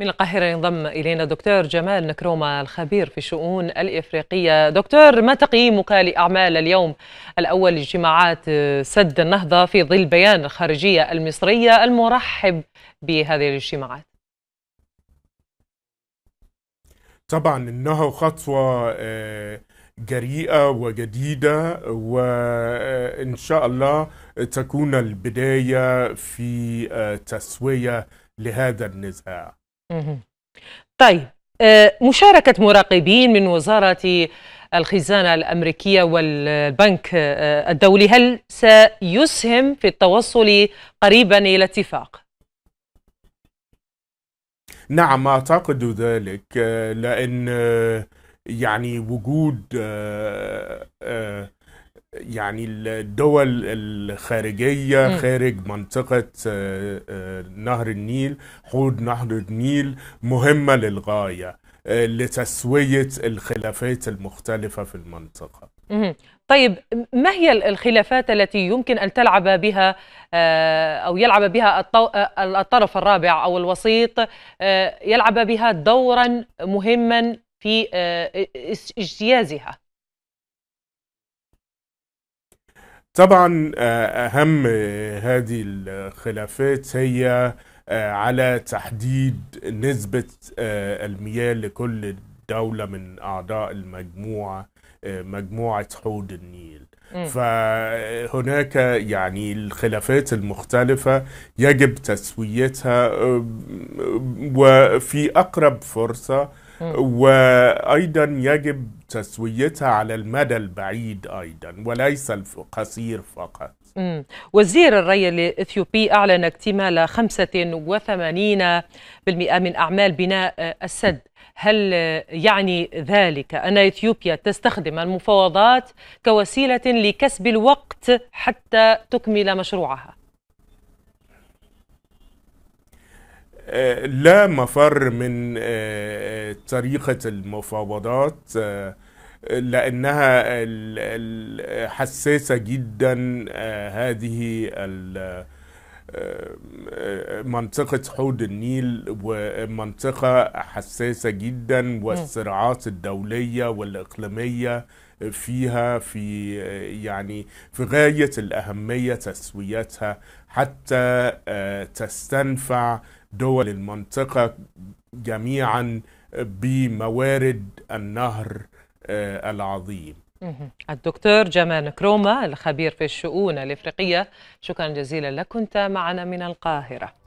من القاهرة ينضم إلينا دكتور جمال نكرومة الخبير في الشؤون الإفريقية دكتور ما تقييمك لأعمال اليوم الأول لاجتماعات سد النهضة في ظل بيان الخارجية المصرية المرحب بهذه الاجتماعات طبعا إنها خطوة آه، جريئة وجديدة وإن شاء الله تكون البداية في آه، تسوية لهذا النزاع طيب آه، مشاركة مراقبين من وزارة الخزانة الأمريكية والبنك آه، الدولي هل سيسهم في التوصل قريبا إلى اتفاق؟ نعم أعتقد ذلك آه، لأن يعني وجود يعني الدول الخارجية خارج منطقة آه، آه، نهر النيل حوض نهر النيل مهمة للغاية آه، لتسوية الخلافات المختلفة في المنطقة طيب ما هي الخلافات التي يمكن أن تلعب بها أو يلعب بها الطرف الرابع أو الوسيط يلعب بها دورا مهما في اجتيازها طبعا آه، أهم هذه الخلافات هي آه، على تحديد نسبة آه، المياه لكل دولة من أعضاء المجموعة مجموعة حوض النيل فهناك يعني الخلافات المختلفة يجب تسويتها وفي أقرب فرصة وأيضا يجب تسويتها على المدى البعيد أيضا وليس القصير فقط وزير الري الإثيوبي أعلن اكتمال 85% من أعمال بناء السد هل يعني ذلك أن إثيوبيا تستخدم المفاوضات كوسيلة لكسب الوقت حتى تكمل مشروعها؟ آه، لا مفر من آه، آه، طريقة المفاوضات لأنها حساسة جدا هذه منطقة حوض النيل ومنطقة حساسة جدا والصراعات الدولية والإقليمية فيها في يعني في غاية الأهمية تسويتها حتى آه، تستنفع دول المنطقة جميعا بموارد النهر آه، العظيم الدكتور جمال كروما الخبير في الشؤون الإفريقية شكرا جزيلا لك كنت معنا من القاهرة